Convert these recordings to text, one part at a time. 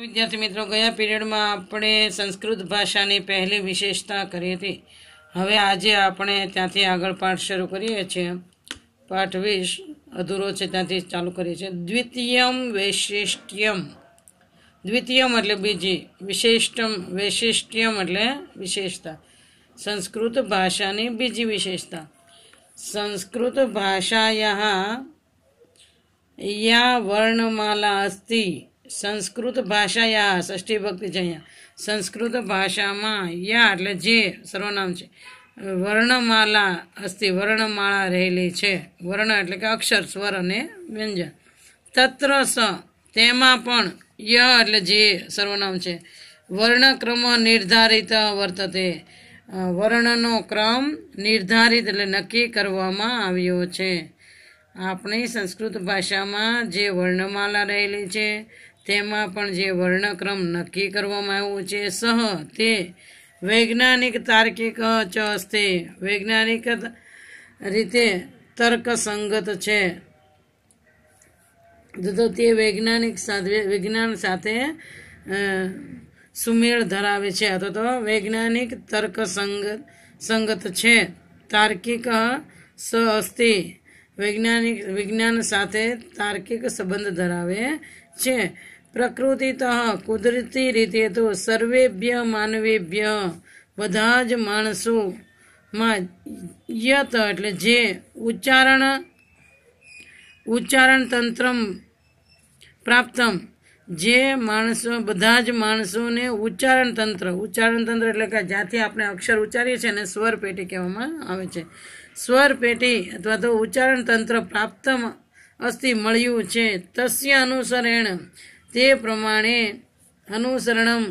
વિદ્યાર્થી મિત્રો ગયા પીરિયડમાં આપણે સંસ્કૃત ભાષાની પહેલી વિશેષતા કરી હતી હવે આજે આપણે ત્યાંથી આગળ પાઠ શરૂ કરીએ છીએ પાઠ વીસ અધૂરો છે ત્યાંથી ચાલુ કરીએ છીએ દ્વિતીયમ વૈશિષ્ટ્યમ દ્વિતીયમ એટલે બીજી વિશેષ્ટમ વૈશિષ્ટ્યમ એટલે વિશેષતા સંસ્કૃત ભાષાની બીજી વિશેષતા સંસ્કૃત ભાષાયા યા વર્ણમાલા અસ્તી સંસ્કૃત ભાષા યા ષષ્ઠી ભક્તિ છે અહીંયા સંસ્કૃત ભાષામાં યા એટલે જે સર્વનામ છે વર્ણમાલા અસ્તિ વર્ણમાળા રહેલી છે વર્ણ એટલે કે અક્ષર સ્વર અને વ્યંજન તત્ર સ તેમાં પણ ય એટલે જે સર્વનામ છે વર્ણક્રમ નિર્ધારિત વર્તતે વર્ણનો ક્રમ નિર્ધારિત એટલે નક્કી કરવામાં આવ્યો છે આપણી સંસ્કૃત ભાષામાં જે વર્ણમાલા રહેલી છે તેમાં પણ જે વર્ણક્રમ નક્કી કરવામાં આવ્યો છે સહ તે વૈજ્ઞાનિક તાર્કિક ચ તે વૈજ્ઞાનિક રીતે તર્કસંગત છે તો તે વૈજ્ઞાનિક વિજ્ઞાન સાથે સુમેળ ધરાવે છે અથવા તો વૈજ્ઞાનિક તર્કસંગ સંગત છે તાર્કિક સ અસ્તિ વૈજ્ઞાનિક વિજ્ઞાન સાથે તાર્કિક સંબંધ ધરાવે છે પ્રકૃતિત કુદરતી રીતે તો સર્વેભ્ય માનવેભ્ય બધા જ માણસોમાં યત એટલે જે ઉચ્ચારણ ઉચ્ચારણ તંત્રમ પ્રાપ્તમ જે માણસો બધા જ માણસોને ઉચ્ચારણ તંત્ર ઉચ્ચારણ તંત્ર એટલે કે જ્યાંથી આપણે અક્ષર ઉચ્ચારીએ છીએ એને સ્વર પેટી કહેવામાં આવે છે સ્વર પેટી અથવા તો ઉચ્ચારણ તંત્ર પ્રાપ્તમ અસ્થિ મળ્યું છે તસ્ય અનુસરેણ તે પ્રમાણે અનુસરણમ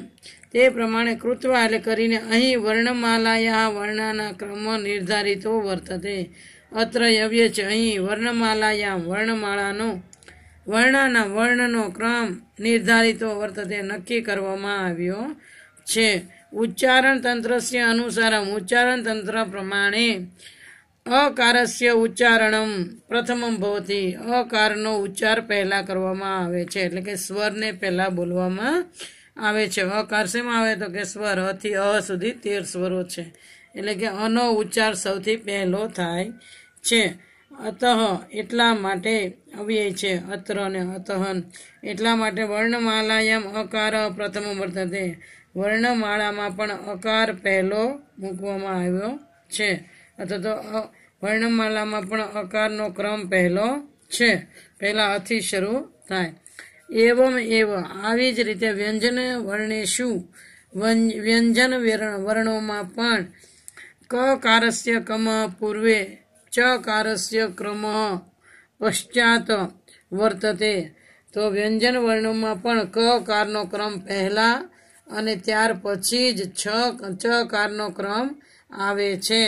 તે પ્રમાણે કૃત્વા એટલે કરીને અહીં વર્ણમાલાયા વર્ણના ક્રમ નિર્ધારિતો વર્તતે અત્ર યવ્ય છે અહીં વર્ણમાલાયા વર્ણમાળાનો વર્ણના વર્ણનો ક્રમ નિર્ધારિતો વર્તતે નક્કી કરવામાં આવ્યો છે ઉચ્ચારણ તંત્રસ્ય અનુસારમ ઉચ્ચારણ તંત્ર પ્રમાણે અકારસ્ય ઉચ્ચારણમ પ્રથમમ ભવતી અકારનો ઉચ્ચાર પહેલા કરવામાં આવે છે એટલે કે સ્વરને પહેલા બોલવામાં આવે છે અકાર શેમાં આવે તો કે સ્વર અથી અ સુધી તેર સ્વરો છે એટલે કે અનો ઉચ્ચાર સૌથી પહેલો થાય છે અતઃ એટલા માટે અવ્યય છે અત્ર અને અતહન એટલા માટે વર્ણમાલાયામ અકાર પ્રથમ વર્તતે વર્ણમાળામાં પણ અકાર પહેલો મૂકવામાં આવ્યો છે અથવા તો વર્ણમાલામાં પણ અકારનો ક્રમ પહેલો છે પહેલા અથી શરૂ થાય એવમ એવ આવી જ રીતે વ્યંજન વર્ણેશુ વ્યંજન વર્ણોમાં પણ ક કારસ્ય કમ પૂર્વે ચ કારસ્ય ક્રમ પશ્ચાત વર્તતે તો વ્યંજન વર્ણોમાં પણ ક કારનો ક્રમ પહેલા અને ત્યાર પછી જ છ ચ કારનો ક્રમ આવે છે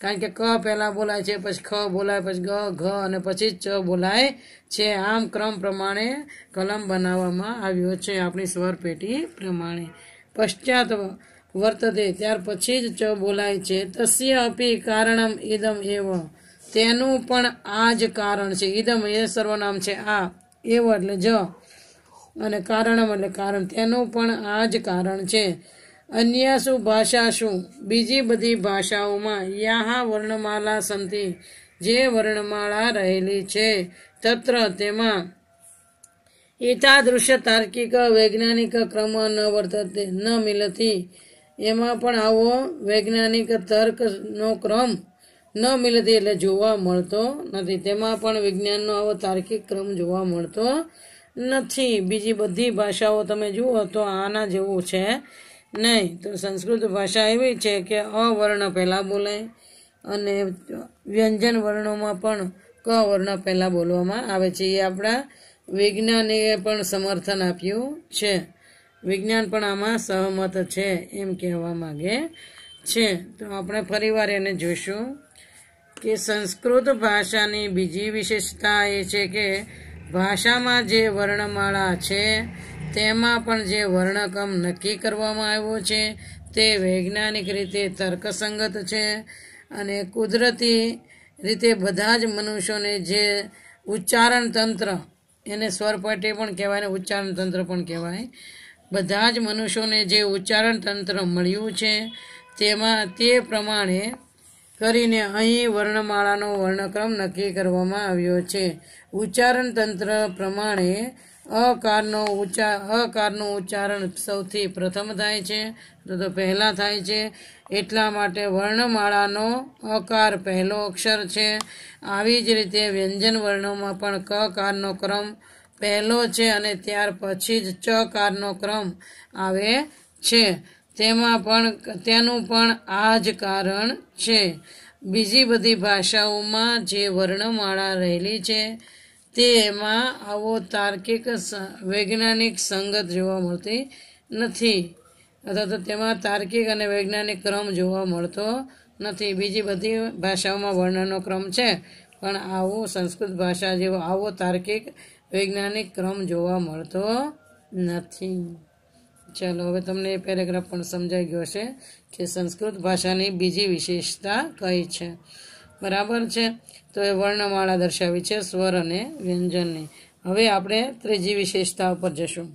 કારણ કે ક પહેલાં બોલાય છે પછી ખ બોલાય પછી ગ ઘ અને પછી ચ બોલાય છે આમ ક્રમ પ્રમાણે કલમ બનાવવામાં આવ્યો છે આપણી સ્વર પેટી પ્રમાણે પશ્ચાત વર્તતે ત્યાર પછી જ ચ બોલાય છે તસ્ય અપી કારણમ ઇદમ એવ તેનું પણ આ જ કારણ છે ઇદમ એ સર્વનામ છે આ એવ એટલે જ અને કારણમ એટલે કારણ તેનું પણ આ જ કારણ છે અન્ય શું ભાષા શું બીજી બધી ભાષાઓમાં યાહા વર્ણમાલા સંતિ જે વર્ણમાળા રહેલી છે તત્ર તેમાં એતાદૃશ્ય તાર્કિક વૈજ્ઞાનિક ક્રમ ન વર્તતે ન મિલતી એમાં પણ આવો વૈજ્ઞાનિક તર્કનો ક્રમ ન મિલતી એટલે જોવા મળતો નથી તેમાં પણ વિજ્ઞાનનો આવો તાર્કિક ક્રમ જોવા મળતો નથી બીજી બધી ભાષાઓ તમે જુઓ તો આના જેવું છે નહીં તો સંસ્કૃત ભાષા એવી છે કે અવર્ણ પહેલાં બોલાય અને વ્યંજન વર્ણોમાં પણ ક વર્ણ પહેલાં બોલવામાં આવે છે એ આપણા વિજ્ઞાનીએ પણ સમર્થન આપ્યું છે વિજ્ઞાન પણ આમાં સહમત છે એમ કહેવા માગે છે તો આપણે ફરીવાર એને જોઈશું કે સંસ્કૃત ભાષાની બીજી વિશેષતા એ છે કે ભાષામાં જે વર્ણમાળા છે તેમાં પણ જે વર્ણક્રમ નક્કી કરવામાં આવ્યો છે તે વૈજ્ઞાનિક રીતે તર્કસંગત છે અને કુદરતી રીતે બધા જ મનુષ્યોને જે ઉચ્ચારણ તંત્ર એને સ્વરપટે પણ કહેવાય ને ઉચ્ચારણ તંત્ર પણ કહેવાય બધા જ મનુષ્યોને જે ઉચ્ચારણ તંત્ર મળ્યું છે તેમાં તે પ્રમાણે કરીને અહીં વર્ણમાળાનો વર્ણક્રમ નક્કી કરવામાં આવ્યો છે ઉચ્ચારણ તંત્ર પ્રમાણે અકારનો ઉચ્ચાર અકારનું ઉચ્ચારણ સૌથી પ્રથમ થાય છે તો તો પહેલાં થાય છે એટલા માટે વર્ણમાળાનો અકાર પહેલો અક્ષર છે આવી જ રીતે વ્યંજન વર્ણોમાં પણ ક કારનો ક્રમ પહેલો છે અને ત્યાર પછી જ ચ કારનો ક્રમ આવે છે તેમાં પણ તેનું પણ આ જ કારણ છે બીજી બધી ભાષાઓમાં જે વર્ણમાળા રહેલી છે તે એમાં આવો તાર્કિક વૈજ્ઞાનિક સંગત જોવા મળતી નથી અથવા તો તેમાં તાર્કિક અને વૈજ્ઞાનિક ક્રમ જોવા મળતો નથી બીજી બધી ભાષાઓમાં વર્ણનનો ક્રમ છે પણ આવો સંસ્કૃત ભાષા જેવો આવો તાર્કિક વૈજ્ઞાનિક ક્રમ જોવા મળતો નથી ચાલો હવે તમને એ પેરેગ્રાફ પણ સમજાઈ ગયો છે કે સંસ્કૃત ભાષાની બીજી વિશેષતા કઈ છે બરાબર છે તો એ વર્ણમાળા દર્શાવી છે સ્વર અને વ્યંજનની હવે આપણે ત્રીજી વિશેષતા ઉપર જશું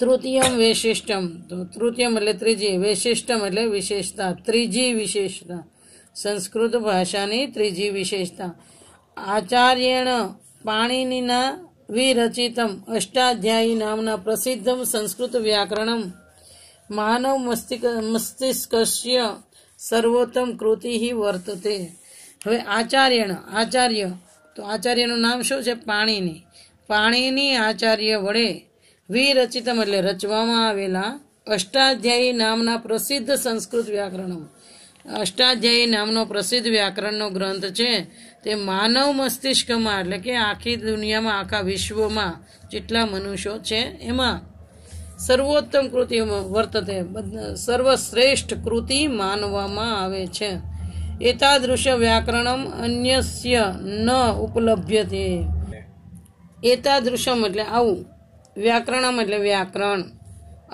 તૃતીયમ વૈશિષ્ટમ તો તૃતીયમ એટલે ત્રીજી વૈશિષ્ટમ એટલે વિશેષતા ત્રીજી વિશેષતા સંસ્કૃત ભાષાની ત્રીજી વિશેષતા આચાર્યણ પાણીનીના વિરચિતમ અષ્ટાધ્યાયી નામના પ્રસિદ્ધમ સંસ્કૃત વ્યાકરણમ માનવ મસ્તિષ્ક મસ્તિષ્કસ્ય સર્વોત્તમ કૃતિ હિ વર્તતે હવે આચાર્યણ આચાર્ય તો આચાર્યનું નામ શું છે પાણીની પાણીની આચાર્ય વડે વિરચિતમ એટલે રચવામાં આવેલા અષ્ટાધ્યાયી નામના પ્રસિદ્ધ સંસ્કૃત વ્યાકરણો અષ્ટાધ્યાયી નામનો પ્રસિદ્ધ વ્યાકરણનો ગ્રંથ છે તે માનવ મસ્તિષ્કમાં એટલે કે આખી દુનિયામાં આખા વિશ્વમાં જેટલા મનુષ્યો છે એમાં સર્વોત્તમ કૃતિ વર્તતે સર્વશ્રેષ્ઠ કૃતિ માનવામાં આવે છે એતાદૃશ્ય વ્યાકરણમ અન્યસ્ય ન ઉપલભ્યતે એતાદૃશમ એટલે આવું વ્યાકરણમ એટલે વ્યાકરણ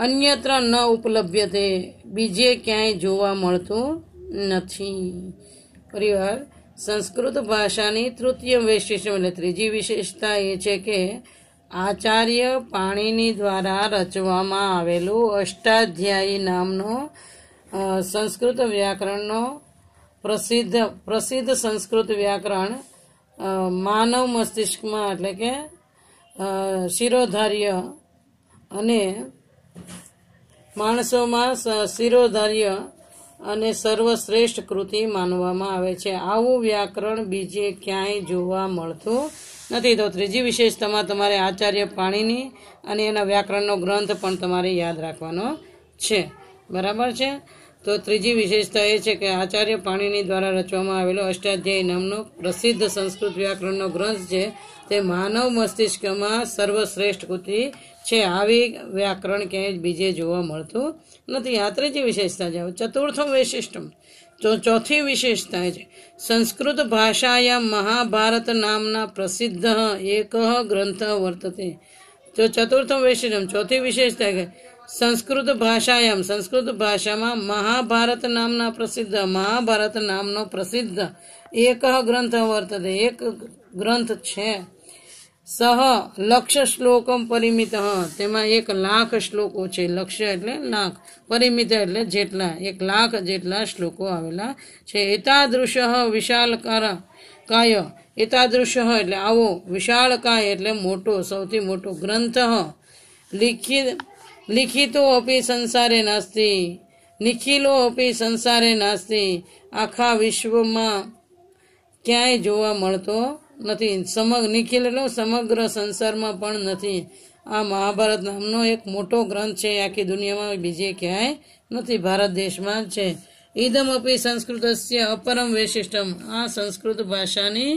અન્યત્ર ન ઉપલભ્યતે બીજે ક્યાંય જોવા મળતું નથી પરિવાર સંસ્કૃત ભાષાની તૃતીય વૈશિષ્ટ્ય એટલે ત્રીજી વિશેષતા એ છે કે આચાર્ય પાણીની દ્વારા રચવામાં આવેલું અષ્ટાધ્યાયી નામનો સંસ્કૃત વ્યાકરણનો પ્રસિદ્ધ પ્રસિદ્ધ સંસ્કૃત વ્યાકરણ માનવ મસ્તિષ્કમાં એટલે કે શિરોધાર્ય અને માણસોમાં શિરોધાર્ય અને સર્વશ્રેષ્ઠ કૃતિ માનવામાં આવે છે આવું વ્યાકરણ બીજે ક્યાંય જોવા મળતું નથી તો ત્રીજી વિશેષતામાં તમારે આચાર્ય પાણીની અને એના વ્યાકરણનો ગ્રંથ પણ તમારે યાદ રાખવાનો છે બરાબર છે તો ત્રીજી વિશેષતા એ છે કે આચાર્ય પાણીની દ્વારા રચવામાં આવેલો અષ્ટાધ્યાય નામનો પ્રસિદ્ધ સંસ્કૃત વ્યાકરણનો ગ્રંથ છે તે માનવ મસ્તિષ્કમાં સર્વશ્રેષ્ઠ કૃતિ છે આવી વ્યાકરણ ક્યાંય બીજે જોવા મળતું નથી આ ત્રીજી વિશેષતા છે ચતુર્થમ વૈશિષ્ટમ તો ચોથી વિશેષતા છે સંસ્કૃત ભાષાયા મહાભારત નામના પ્રસિદ્ધ એક ગ્રંથ વર્તતે તો ચતુર્થ વૈશિષ્ટમ ચોથી વિશેષતા કે સંસ્કૃત ભાષાયામ સંસ્કૃત ભાષામાં મહાભારત નામના પ્રસિદ્ધ મહાભારત નામનો પ્રસિદ્ધ એક ગ્રંથ વર્તતે એક ગ્રંથ છે સહ લક્ષ શ્લોકમ પરિમિત તેમાં એક લાખ શ્લોકો છે લક્ષ એટલે લાખ પરિમિત એટલે જેટલા એક લાખ જેટલા શ્લોકો આવેલા છે એતાદૃશ વિશાલકાર કાય એતાદૃશ એટલે આવો વિશાળકાય એટલે મોટો સૌથી મોટો ગ્રંથ લિખિત લિખિતો અપી સંસારે નાસ્તી નિખિલો અપી સંસારે નાસ્તી આખા વિશ્વમાં ક્યાંય જોવા મળતો નથી સમગ્ર નિખિલ એટલે સમગ્ર સંસારમાં પણ નથી આ મહાભારત નામનો એક મોટો ગ્રંથ છે આખી દુનિયામાં બીજે ક્યાંય નથી ભારત દેશમાં જ છે ઈદમ અપી સંસ્કૃતસ્ય અપરમ વૈશિષ્ટમ આ સંસ્કૃત ભાષાની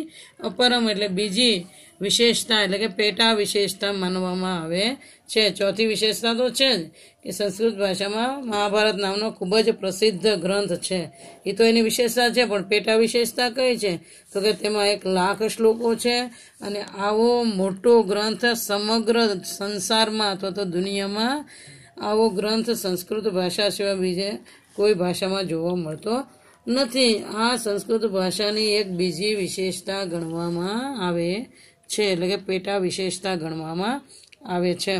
અપરમ એટલે બીજી વિશેષતા એટલે કે પેટા વિશેષતા માનવામાં આવે છે ચોથી વિશેષતા તો છે જ કે સંસ્કૃત ભાષામાં મહાભારત નામનો ખૂબ જ પ્રસિદ્ધ ગ્રંથ છે એ તો એની વિશેષતા છે પણ પેટા વિશેષતા કઈ છે તો કે તેમાં એક લાખ શ્લોકો છે અને આવો મોટો ગ્રંથ સમગ્ર સંસારમાં અથવા તો દુનિયામાં આવો ગ્રંથ સંસ્કૃત ભાષા સિવાય બીજે કોઈ ભાષામાં જોવા મળતો નથી આ સંસ્કૃત ભાષાની એક બીજી વિશેષતા ગણવામાં આવે છે એટલે કે પેટા વિશેષતા ગણવામાં આવે છે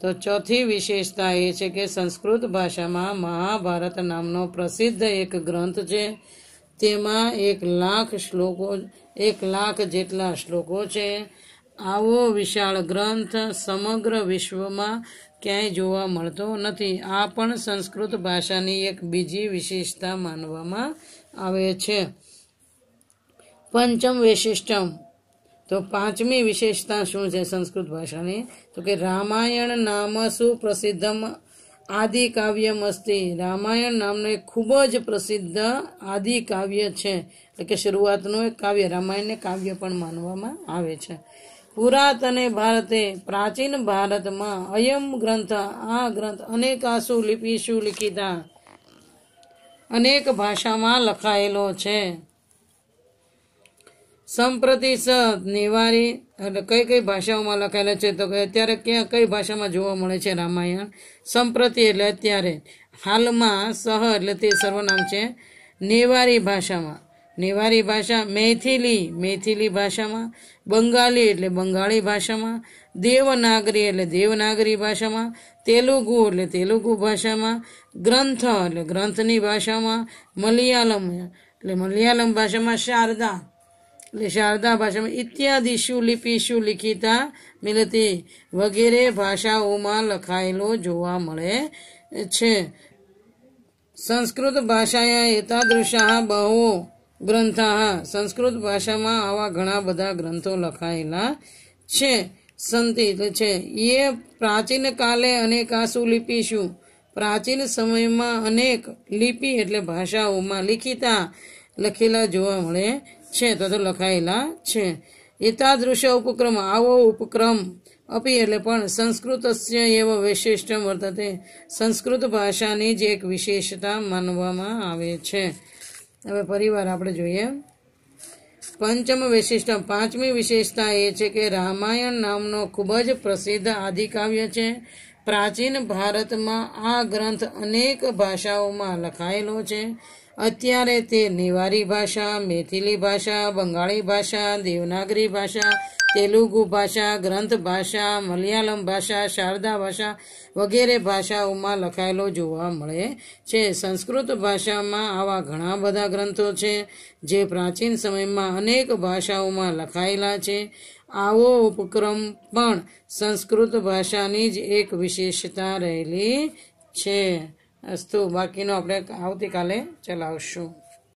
તો ચોથી વિશેષતા એ છે કે સંસ્કૃત ભાષામાં મહાભારત નામનો પ્રસિદ્ધ એક ગ્રંથ છે તેમાં એક લાખ શ્લોકો એક લાખ જેટલા શ્લોકો છે આવો વિશાળ ગ્રંથ સમગ્ર વિશ્વમાં ક્યાંય જોવા મળતો નથી આ પણ સંસ્કૃત ભાષાની એક બીજી વિશેષતા માનવામાં આવે છે પંચમ વૈશિષ્ટ્યમ તો પાંચમી વિશેષતા શું છે સંસ્કૃત ભાષાની તો કે રામાયણ નામ સુપ્રસિદ્ધમ આદિ કાવ્યમ અસ્તિ રામાયણ નામનું એક ખૂબ જ પ્રસિદ્ધ આદિ કાવ્ય છે એટલે કે શરૂઆતનું એક કાવ્ય રામાયણને કાવ્ય પણ માનવામાં આવે છે પુરાતને ભારતે પ્રાચીન ભારતમાં અયમ ગ્રંથ આ ગ્રંથ અનેકાસુ લિપિષુ લિખિતા અનેક ભાષામાં લખાયેલો છે સંપ્રતિશત નિવારી એટલે કઈ કઈ ભાષાઓમાં લખાયેલા છે તો કે અત્યારે ક્યાં કઈ ભાષામાં જોવા મળે છે રામાયણ સંપ્રતિ એટલે અત્યારે હાલમાં સહ એટલે તે સર્વનામ છે નેવારી ભાષામાં નેવારી ભાષા મૈથિલી મૈથિલી ભાષામાં બંગાળી એટલે બંગાળી ભાષામાં દેવનાગરી એટલે દેવનાગરી ભાષામાં તેલુગુ એટલે તેલુગુ ભાષામાં ગ્રંથ એટલે ગ્રંથની ભાષામાં મલયાલમ એટલે મલયાલમ ભાષામાં શારદા શારદા ભાષામાં ઇત્યાદિશુ લિપિશુ લિખિતા મિલતી વગેરે ભાષાઓમાં લખાયેલો જોવા મળે છે સંસ્કૃત ભાષાયા એતાદૃશા બહુ ગ્રંથા સંસ્કૃત ભાષામાં આવા ઘણા બધા ગ્રંથો લખાયેલા છે સંતિત છે એ પ્રાચીન કાલે અનેક આસુ લિપિશુ પ્રાચીન સમયમાં અનેક લિપિ એટલે ભાષાઓમાં લિખિતા લખેલા જોવા મળે છે તદ્ લખાયેલા છે એતાદૃશ ઉપક્રમ આવો ઉપક્રમ અપી એટલે પણ સંસ્કૃતસ્ય એવો વૈશિષ્ટ વર્તતે સંસ્કૃત ભાષાની જ એક વિશેષતા માનવામાં આવે છે હવે પરિવાર આપણે જોઈએ પંચમ વિશિષ્ટ પાંચમી વિશેષતા એ છે કે રામાયણ નામનો ખૂબ જ પ્રસિદ્ધ આદિકાવ્ય છે પ્રાચીન ભારતમાં આ ગ્રંથ અનેક ભાષાઓમાં લખાયેલો છે અત્યારે તે નેવારી ભાષા મેથિલી ભાષા બંગાળી ભાષા દેવનાગરી ભાષા તેલુગુ ભાષા ગ્રંથ ભાષા મલયાલમ ભાષા શારદા ભાષા વગેરે ભાષાઓમાં લખાયેલો જોવા મળે છે સંસ્કૃત ભાષામાં આવા ઘણા બધા ગ્રંથો છે જે પ્રાચીન સમયમાં અનેક ભાષાઓમાં લખાયેલા છે આવો ઉપક્રમ પણ સંસ્કૃત ભાષાની જ એક વિશેષતા રહેલી છે અસ્તુ બાકીનો આપણે આવતીકાલે ચલાવશું